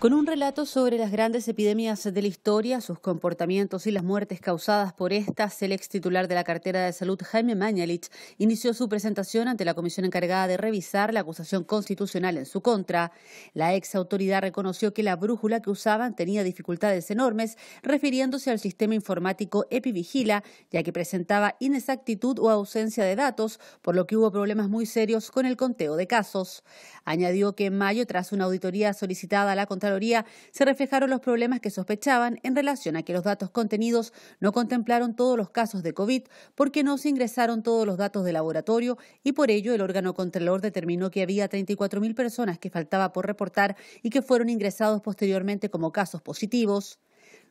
Con un relato sobre las grandes epidemias de la historia, sus comportamientos y las muertes causadas por estas, el ex titular de la cartera de salud, Jaime Mañalich, inició su presentación ante la comisión encargada de revisar la acusación constitucional en su contra. La ex autoridad reconoció que la brújula que usaban tenía dificultades enormes, refiriéndose al sistema informático EpiVigila, ya que presentaba inexactitud o ausencia de datos, por lo que hubo problemas muy serios con el conteo de casos. Añadió que en mayo, tras una auditoría solicitada a la contra se reflejaron los problemas que sospechaban en relación a que los datos contenidos no contemplaron todos los casos de COVID porque no se ingresaron todos los datos de laboratorio y por ello el órgano Contralor determinó que había 34.000 personas que faltaba por reportar y que fueron ingresados posteriormente como casos positivos.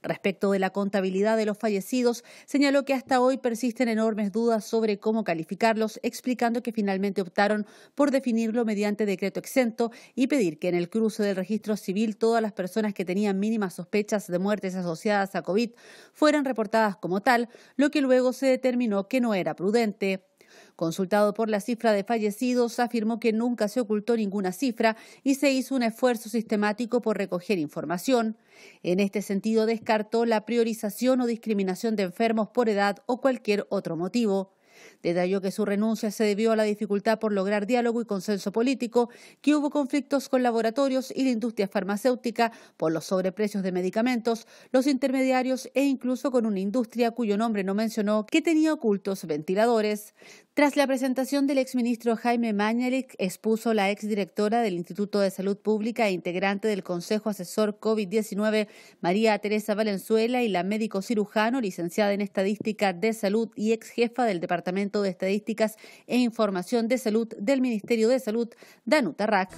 Respecto de la contabilidad de los fallecidos, señaló que hasta hoy persisten enormes dudas sobre cómo calificarlos, explicando que finalmente optaron por definirlo mediante decreto exento y pedir que en el cruce del registro civil todas las personas que tenían mínimas sospechas de muertes asociadas a COVID fueran reportadas como tal, lo que luego se determinó que no era prudente. Consultado por la cifra de fallecidos, afirmó que nunca se ocultó ninguna cifra y se hizo un esfuerzo sistemático por recoger información. En este sentido, descartó la priorización o discriminación de enfermos por edad o cualquier otro motivo. Detalló que su renuncia se debió a la dificultad por lograr diálogo y consenso político, que hubo conflictos con laboratorios y la industria farmacéutica por los sobreprecios de medicamentos, los intermediarios e incluso con una industria cuyo nombre no mencionó que tenía ocultos ventiladores. Tras la presentación del exministro Jaime Mañalik, expuso la exdirectora del Instituto de Salud Pública e integrante del Consejo Asesor COVID-19, María Teresa Valenzuela, y la médico cirujano, licenciada en Estadística de Salud y exjefa del Departamento de Estadísticas e Información de Salud del Ministerio de Salud, Danuta Rack.